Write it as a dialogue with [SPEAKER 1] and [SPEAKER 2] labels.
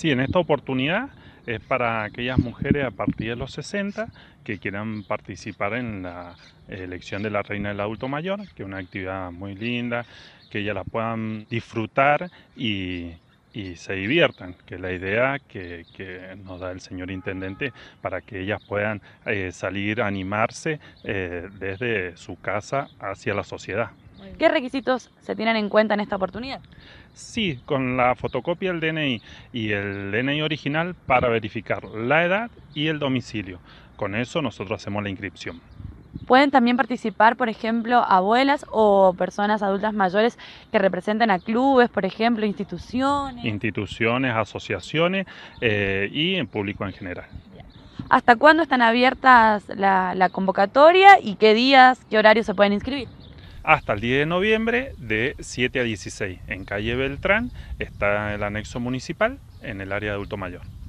[SPEAKER 1] Sí, en esta oportunidad es para aquellas mujeres a partir de los 60 que quieran participar en la elección de la reina del adulto mayor, que es una actividad muy linda, que ellas la puedan disfrutar y, se diviertan, que es la idea que, nos da el señor intendente para que ellas puedan eh, salir a animarse eh, desde su casa hacia la sociedad.
[SPEAKER 2] ¿Qué requisitos se tienen en cuenta en esta oportunidad?
[SPEAKER 1] Sí, con la fotocopia del DNI y el DNI original para verificar la edad y el domicilio. Con eso nosotros hacemos la inscripción.
[SPEAKER 2] Pueden también participar, por ejemplo, abuelas o personas adultas mayores que representan a clubes, por ejemplo, instituciones.
[SPEAKER 1] Instituciones, asociaciones eh, y en público en general.
[SPEAKER 2] ¿Hasta cuándo están abiertas la, la convocatoria y qué días, qué horarios se pueden inscribir?
[SPEAKER 1] hasta el 10 de noviembre de 7 a 16 en calle Beltrán, está el anexo municipal en el área de adulto mayor.